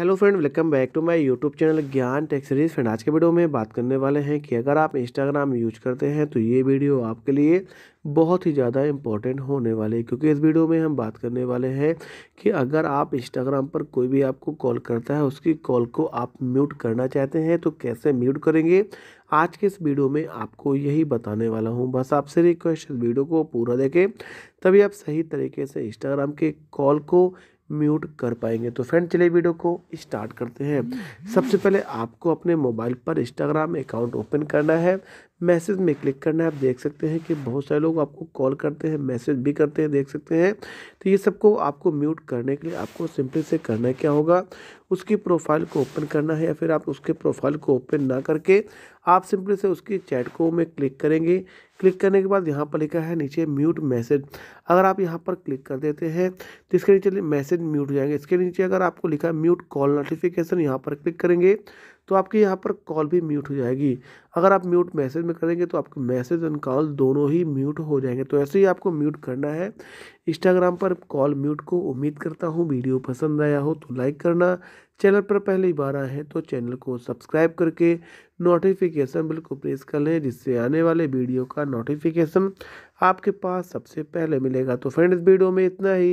hello friend welcome back to my YouTube channel Gyan tech series friend आज के video में बात करने वाले हैं कि अगर आप इंस्टाग्राम यूज करते हैं तो ये वीडियो आपके लिए बहुत ही ज़्यादा इम्पॉर्टेंट होने वाले है क्योंकि इस वीडियो में हम बात करने वाले हैं कि अगर आप इंस्टाग्राम पर कोई भी आपको कॉल करता है उसकी कॉल को आप म्यूट करना चाहते हैं तो कैसे म्यूट करेंगे आज के इस वीडियो में आपको यही बताने वाला हूँ बस आपसे रिक्वेस्ट वीडियो को पूरा देखें तभी आप सही तरीके से इंस्टाग्राम के कॉल को म्यूट कर पाएंगे तो फ्रेंड चलिए वीडियो को स्टार्ट करते हैं सबसे पहले आपको अपने मोबाइल पर इंस्टाग्राम अकाउंट ओपन करना है मैसेज में क्लिक करना है आप देख सकते हैं कि बहुत सारे लोग आपको कॉल करते हैं मैसेज भी करते हैं देख सकते हैं तो ये सबको आपको म्यूट करने के लिए आपको सिंपली से करना क्या होगा उसकी प्रोफाइल को ओपन करना है या फिर आप उसके प्रोफाइल को ओपन ना करके आप सिंपली से उसकी चैट को में क्लिक करेंगे क्लिक करने के बाद यहाँ पर लिखा है नीचे म्यूट मैसेज अगर आप यहाँ पर क्लिक कर देते हैं तो इसके नीचे मैसेज नोटिफिकेशन म्यूट जाएंगे इसके नीचे अगर आपको लिखा है म्यूट कॉल नोटिफिकेशन यहाँ पर क्लिक करेंगे तो आपके यहाँ पर कॉल भी म्यूट हो जाएगी अगर आप म्यूट मैसेज में करेंगे तो आपके मैसेज एंड कॉल दोनों ही म्यूट हो जाएंगे तो ऐसे ही आपको म्यूट करना है इंस्टाग्राम पर कॉल म्यूट को उम्मीद करता हूँ वीडियो पसंद आया हो तो लाइक करना चैनल पर पहली बार आए हैं तो चैनल को सब्सक्राइब करके नोटिफिकेशन बिल को प्रेस कर लें जिससे आने वाले वीडियो का नोटिफिकेशन आपके पास सबसे पहले मिलेगा तो फ्रेंड्स वीडियो में इतना ही